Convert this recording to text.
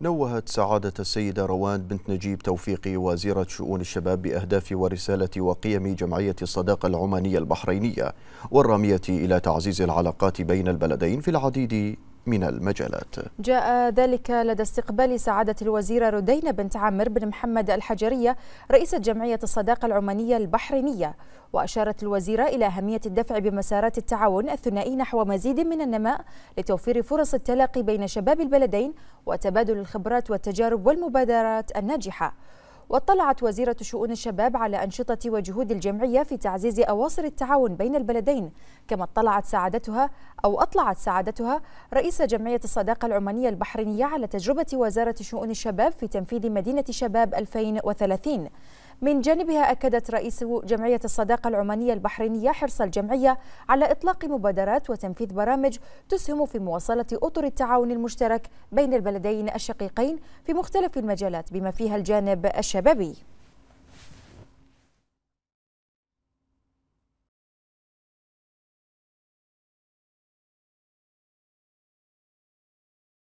نوهت سعادة السيدة روان بنت نجيب توفيقي وزيرة شؤون الشباب بأهداف ورسالة وقيم جمعية الصداقة العمانية البحرينية والرامية إلى تعزيز العلاقات بين البلدين في العديد من المجالات جاء ذلك لدى استقبال سعادة الوزيرة ردينة بنت عامر بن محمد الحجرية رئيسة جمعية الصداقة العمانية البحرينية وأشارت الوزيرة إلى أهمية الدفع بمسارات التعاون الثنائي نحو مزيد من النماء لتوفير فرص التلاقي بين شباب البلدين وتبادل الخبرات والتجارب والمبادرات الناجحة واطلعت وزيرة شؤون الشباب على أنشطة وجهود الجمعية في تعزيز أواصر التعاون بين البلدين كما اطلعت سعادتها أو أطلعت سعادتها رئيس جمعية الصداقة العمانية البحرينية على تجربة وزارة شؤون الشباب في تنفيذ مدينة شباب 2030 من جانبها أكدت رئيس جمعية الصداقة العمانية البحرينية حرص الجمعية على إطلاق مبادرات وتنفيذ برامج تسهم في مواصلة أطر التعاون المشترك بين البلدين الشقيقين في مختلف المجالات بما فيها الجانب الشبابي